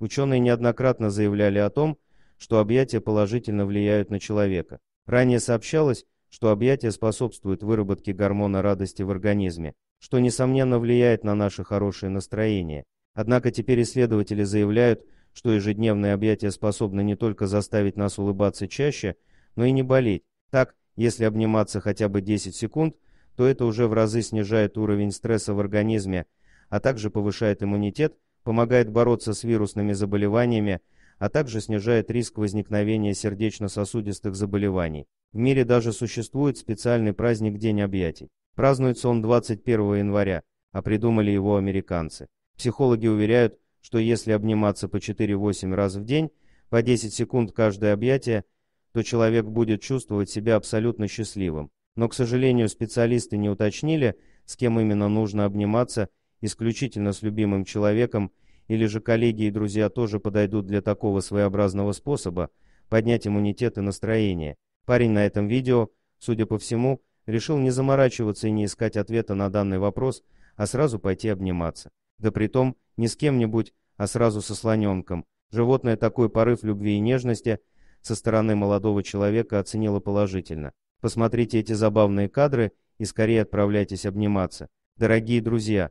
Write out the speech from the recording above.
Ученые неоднократно заявляли о том, что объятия положительно влияют на человека. Ранее сообщалось, что объятия способствуют выработке гормона радости в организме, что, несомненно, влияет на наше хорошее настроение. Однако теперь исследователи заявляют, что ежедневные объятия способны не только заставить нас улыбаться чаще, но и не болеть. Так, если обниматься хотя бы 10 секунд, то это уже в разы снижает уровень стресса в организме, а также повышает иммунитет помогает бороться с вирусными заболеваниями, а также снижает риск возникновения сердечно-сосудистых заболеваний. В мире даже существует специальный праздник День объятий. Празднуется он 21 января, а придумали его американцы. Психологи уверяют, что если обниматься по 4-8 раз в день, по 10 секунд каждое объятие, то человек будет чувствовать себя абсолютно счастливым. Но, к сожалению, специалисты не уточнили, с кем именно нужно обниматься – исключительно с любимым человеком, или же коллеги и друзья тоже подойдут для такого своеобразного способа поднять иммунитет и настроение. Парень на этом видео, судя по всему, решил не заморачиваться и не искать ответа на данный вопрос, а сразу пойти обниматься. Да притом не с кем-нибудь, а сразу со слоненком. Животное такой порыв любви и нежности со стороны молодого человека оценило положительно. Посмотрите эти забавные кадры и скорее отправляйтесь обниматься. Дорогие друзья,